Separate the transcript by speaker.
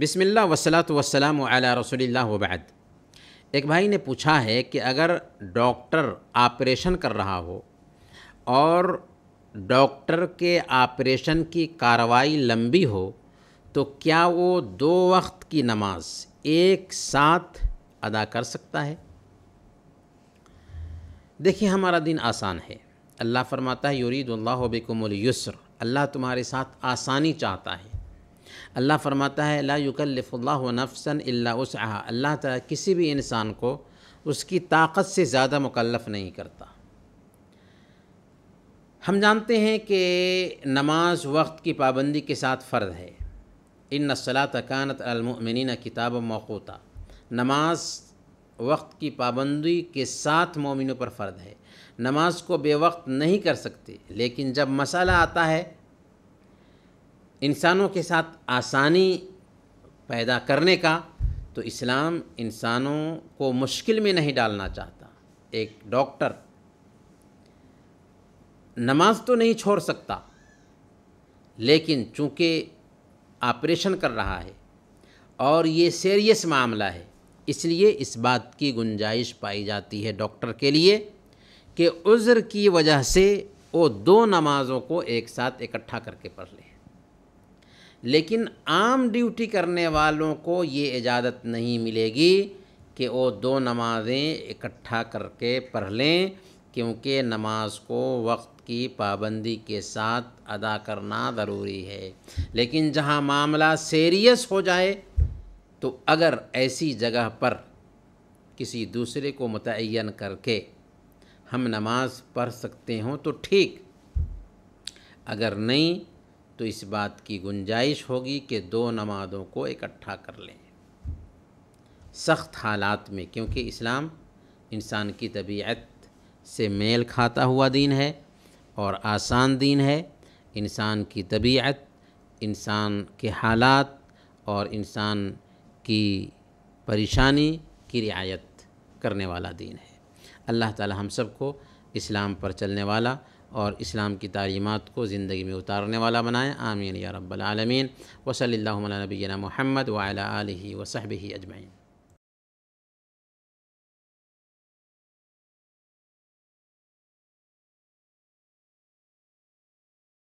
Speaker 1: बिस्मिल्लाह वसलात वसलाम रसूलिल्लाह रसोल्ला बाद एक भाई ने पूछा है कि अगर डॉक्टर ऑपरेशन कर रहा हो और डॉक्टर के ऑपरेशन की कार्रवाई लंबी हो तो क्या वो दो वक्त की नमाज एक साथ अदा कर सकता है देखिए हमारा दिन आसान है अल्लाह फरमाता है युरीदल्ला बिकुमुल अल्लाह तुम्हारे साथ आसानी चाहता है अल्लाह फरमाता है ला युकल्लफ़ल्ला नफसन अल्लाह ताला किसी भी इंसान को उसकी ताकत से ज़्यादा मुकलफ़ नहीं करता हम जानते हैं कि नमाज वक्त की पाबंदी के साथ फ़र्ज है इन सलात कानत अलमिन किताब मौकूता नमाज वक्त की पाबंदी के साथ मोमिनों पर फ़र्द है नमाज को बेवक्त नहीं कर सकते लेकिन जब मसाला आता है इंसानों के साथ आसानी पैदा करने का तो इस्लाम इंसानों को मुश्किल में नहीं डालना चाहता एक डॉक्टर नमाज तो नहीं छोड़ सकता लेकिन चूँकि ऑपरेशन कर रहा है और ये सीरियस मामला है इसलिए इस बात की गुंजाइश पाई जाती है डॉक्टर के लिए कि उज़्र की वजह से वो दो नमाज़ों को एक साथ इकट्ठा करके पढ़ लें लेकिन आम ड्यूटी करने वालों को ये इजाज़त नहीं मिलेगी कि वो दो नमाज़ें इकट्ठा करके पढ़ लें क्योंकि नमाज को वक्त की पाबंदी के साथ अदा करना ज़रूरी है लेकिन जहाँ मामला सीरियस हो जाए तो अगर ऐसी जगह पर किसी दूसरे को मुतन करके हम नमाज पढ़ सकते हों तो ठीक अगर नहीं तो इस बात की गुंजाइश होगी कि दो नमाज़ों को इकट्ठा कर लें सख्त हालात में क्योंकि इस्लाम इंसान की तबीयत से मेल खाता हुआ दीन है और आसान दीन है इंसान की तबीयत इंसान के हालात और इंसान की परेशानी की रियायत करने वाला दीन है अल्लाह ताला हम सबको इस्लाम पर चलने वाला और इस्लाम की तालीमत को ज़िंदगी में उतारने वाला बनाएँ आमीन या रब्बालमीन वसली नबीना महमद वाल वसहब अजमैन